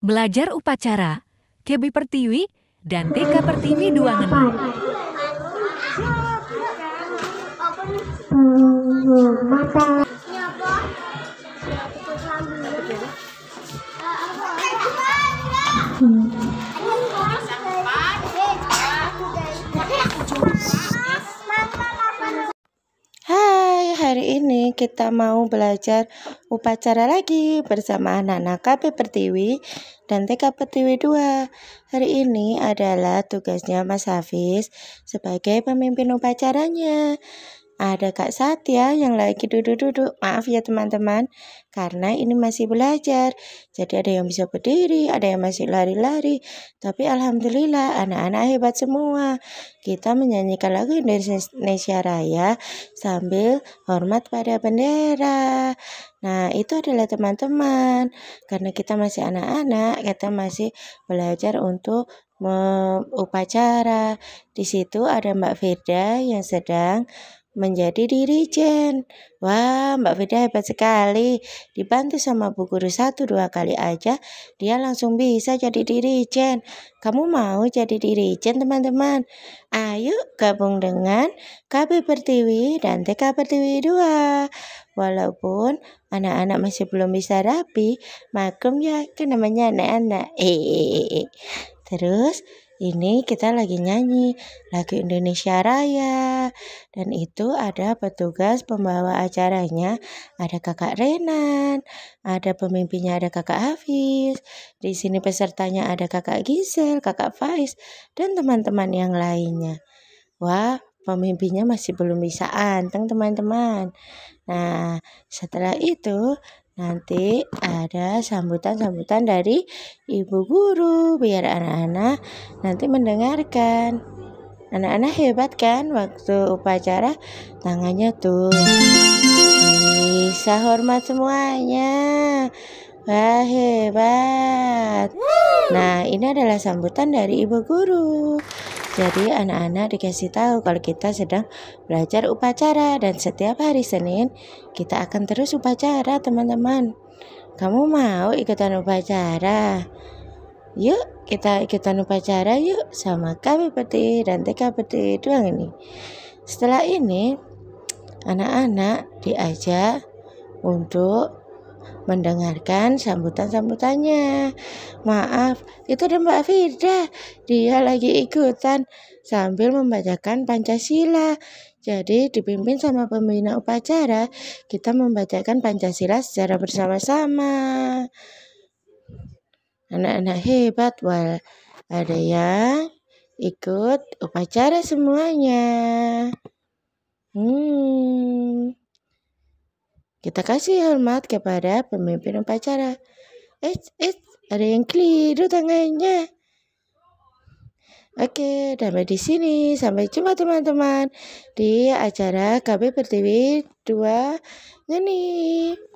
Belajar upacara, Kebi Pertiwi, dan TK Pertiwi Duangen. Mata. kita mau belajar upacara lagi bersama anak-anak KP Pertiwi dan TK Pertiwi 2. Hari ini adalah tugasnya Mas Hafiz sebagai pemimpin upacaranya. Ada Kak Satya yang lagi duduk-duduk. Maaf ya teman-teman, karena ini masih belajar. Jadi ada yang bisa berdiri, ada yang masih lari-lari. Tapi alhamdulillah anak-anak hebat semua. Kita menyanyikan lagu Indonesia Raya sambil hormat pada bendera. Nah, itu adalah teman-teman. Karena kita masih anak-anak, kita masih belajar untuk upacara. Di situ ada Mbak Firda yang sedang menjadi diri Jen. Wah, Mbak Fida hebat sekali. Dibantu sama bu guru satu dua kali aja, dia langsung bisa jadi diri Jen. Kamu mau jadi diri Jen, teman-teman? Ayo gabung dengan KB Pertiwi dan TK Pertiwi 2. Walaupun anak-anak masih belum bisa rapi, maklum ya, kan namanya anak-anak. Eh, Terus ini kita lagi nyanyi lagu Indonesia Raya dan itu ada petugas pembawa acaranya ada kakak Renan ada pemimpinnya ada kakak Hafiz di sini pesertanya ada kakak Gisel kakak Faiz dan teman-teman yang lainnya wah pemimpinnya masih belum bisa anteng teman-teman nah setelah itu Nanti ada sambutan-sambutan dari ibu guru biar anak-anak nanti mendengarkan. Anak-anak hebat kan waktu upacara tangannya tuh. Bisa hormat semuanya. Wah hebat. Nah ini adalah sambutan dari ibu guru. Jadi anak-anak dikasih tahu kalau kita sedang belajar upacara dan setiap hari Senin kita akan terus upacara teman-teman. Kamu mau ikutan upacara? Yuk kita ikutan upacara yuk sama kami peti dan TK peti doang ini. Setelah ini anak-anak diajak untuk mendengarkan sambutan-sambutannya. Maaf, itu ada Mbak Firda. Dia lagi ikutan sambil membacakan Pancasila. Jadi dipimpin sama pembina upacara, kita membacakan Pancasila secara bersama-sama. Anak-anak hebat, wal ada yang ikut upacara semuanya. Hmm. Kita kasih hormat kepada pemimpin upacara. Eh, eh, ada yang keliru tangannya. Oke, sampai di sini. Sampai jumpa teman-teman di acara KB Pertiwi 2 Ngeni.